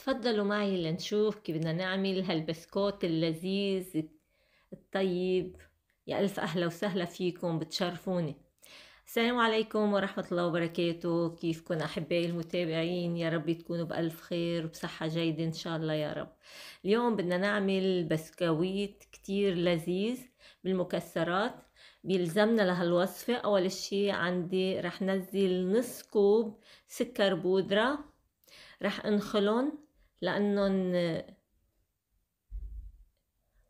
تفضلوا معي لنشوف كيف بدنا نعمل هالبسكوت اللذيذ الطيب يا ألف أهلا وسهلا فيكم بتشرفوني السلام عليكم ورحمة الله وبركاته كيفكم أحبائي المتابعين يا رب تكونوا بألف خير وبصحة جيدة إن شاء الله يا رب اليوم بدنا نعمل بسكويت كتير لذيذ بالمكسرات بيلزمنا لهالوصفة أول شي عندي رح نزل نص كوب سكر بودرة رح انخلهم لأنهم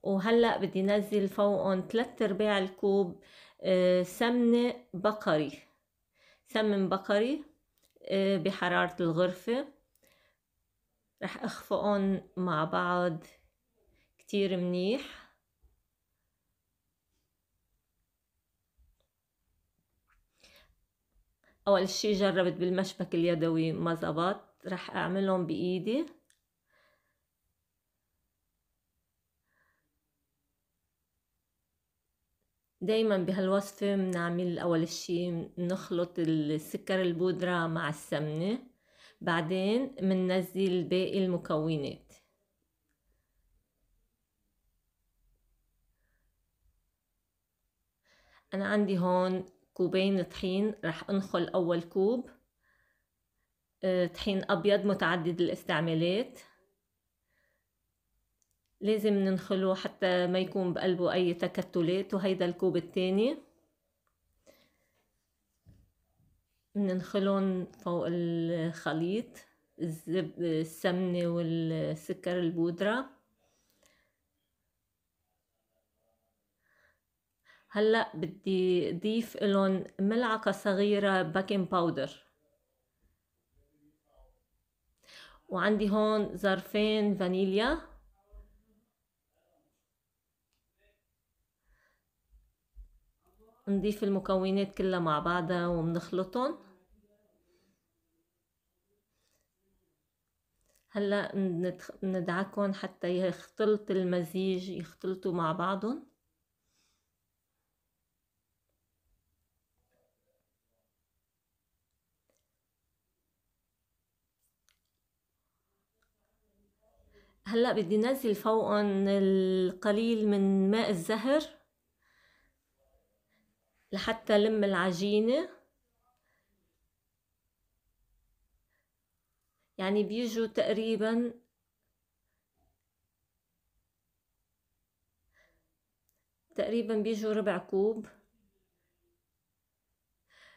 وهلأ بدي نزل فوقهم تلات أرباع الكوب آه، سمنة بقري سمن بقري آه، بحرارة الغرفة رح أخفقهم مع بعض كتير منيح أول شي جربت بالمشبك اليدوي ما زبط رح أعملهم بإيدي دايما بهالوصفة بنعمل أول شي بنخلط السكر البودرة مع السمنة بعدين بننزل باقي المكونات أنا عندي هون كوبين طحين رح أنخل أول كوب آه، طحين أبيض متعدد الاستعمالات لازم ننخله حتى ما يكون بقلبه أي تكتلات وهيدا الكوب التاني بننخلهم فوق الخليط الزب... السمنة والسكر البودرة هلا بدي ضيف لهم ملعقة صغيرة باكين باودر وعندي هون ظرفين فانيليا نضيف المكونات كلها مع بعضها وبنخلطهم هلا ندعكم حتى يختلط المزيج يختلطوا مع بعضهم هلا بدي نزل فوقهم القليل من ماء الزهر لحتى لم العجينة يعني بيجوا تقريبا تقريبا بيجوا ربع كوب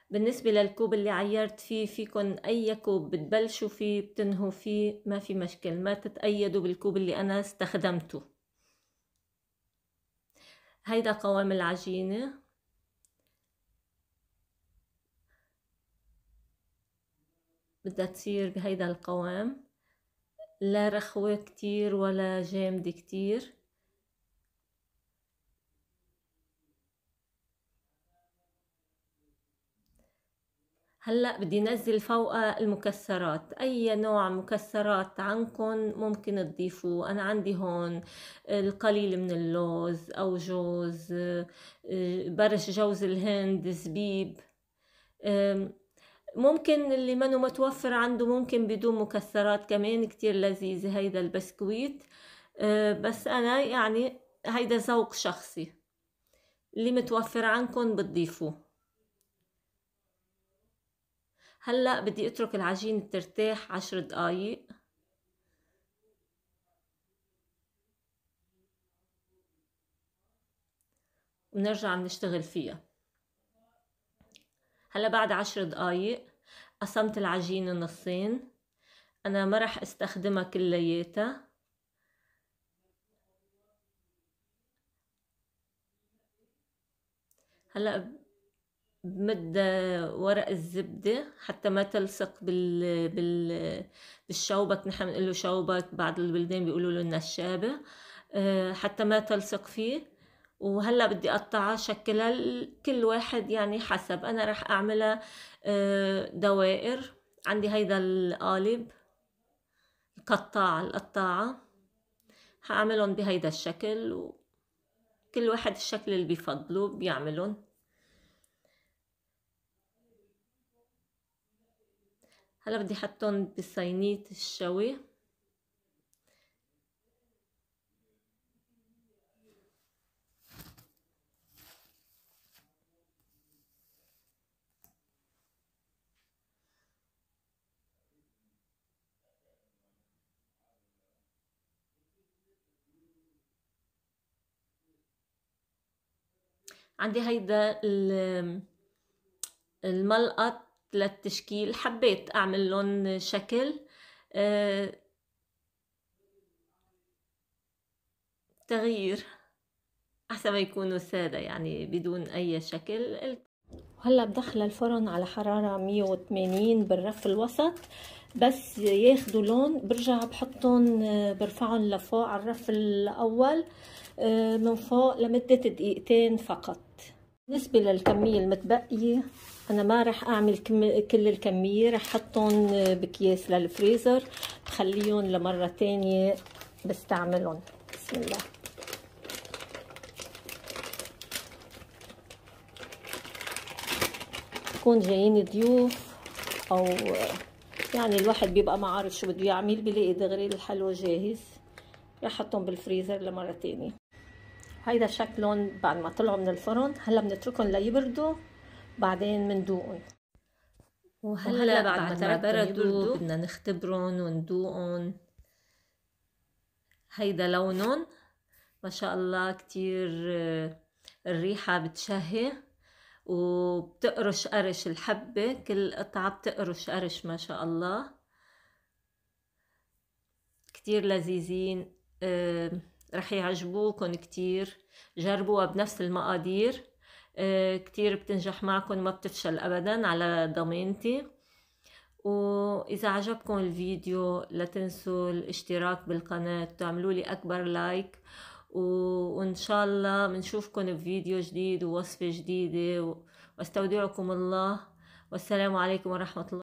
بالنسبة للكوب اللي عيرت فيه فيكن أي كوب بتبلشوا فيه بتنهوا فيه ما في مشكل ما تتأيدوا بالكوب اللي أنا استخدمته هيدا قوام العجينة بدها تصير بهيدا القوام لا رخوة كتير ولا جامدة كتير هلا بدي نزل فوقها المكسرات اي نوع مكسرات عندكم ممكن تضيفوه انا عندي هون القليل من اللوز او جوز آه، برش جوز الهند زبيب ممكن اللي منه متوفر عنده ممكن بدون مكسرات كمان كتير لذيذ هيدا البسكويت أه، بس انا يعني هيدا ذوق شخصي اللي متوفر عندكم بتضيفوه هلا بدي اترك العجينة ترتاح عشر دقايق ونرجع نشتغل فيها هلا بعد عشر دقايق قسمت العجينة نصين أنا ما رح استخدمها كلياتها هلا بمد ورق الزبدة حتى ما تلصق بال... بال... بالشوبك نحن بنقول له شوبك بعض البلدان بيقولوا له النشابة أه، حتى ما تلصق فيه وهلا بدي اقطعها شكلها كل واحد يعني حسب انا رح اعملها آه، دوائر عندي هيدا القالب القطاعة القطاعة هعملهم بهيدا الشكل وكل واحد الشكل اللي بفضله بيعملهم هلا بدي حطهم بصينية الشوي عندي هيدا الملقط للتشكيل حبيت اعمل لون شكل آه، تغيير احسن ما يكونوا ساده يعني بدون اي شكل هلا بدخل الفرن على حراره 180 بالرف الوسط بس ياخذوا لون برجع بحطهم آه، برفعهم لفوق على الرف الاول آه آه، من فوق لمدة دقيقتين فقط بالنسبة للكمية المتبقية أنا ما رح أعمل كل الكمية رح حطهم آه، بكياس للفريزر بخليهم لمرة تانية بستعملهم بسم الله بكون جايين ضيوف أو آه، يعني الواحد بيبقى ما عارف شو بده يعمل بيلاقي دغري الحلو جاهز رح احطهم بالفريزر لمرة تانية هيدا شكلهم بعد ما طلعوا من الفرن هلا بنتركهم ليبردوا بعدين بندوقهم وهلا, وهل بعد, بعد ما بردوا بدنا نختبرهم وندوقهم هيدا لونهم ما شاء الله كتير آه، الريحة بتشهي وبتقرش قرش الحبة كل قطعة بتقرش قرش ما شاء الله كتير لذيذين رح يعجبوكم كتير جربوها بنفس المقادير آه، كتير بتنجح معكم ما بتفشل أبدا على ضمانتي وإذا عجبكم الفيديو لا تنسوا الاشتراك بالقناة تعملوا لي أكبر لايك وإن شاء الله بنشوفكم بفيديو جديد ووصفة جديدة واستودعكم الله والسلام عليكم ورحمة الله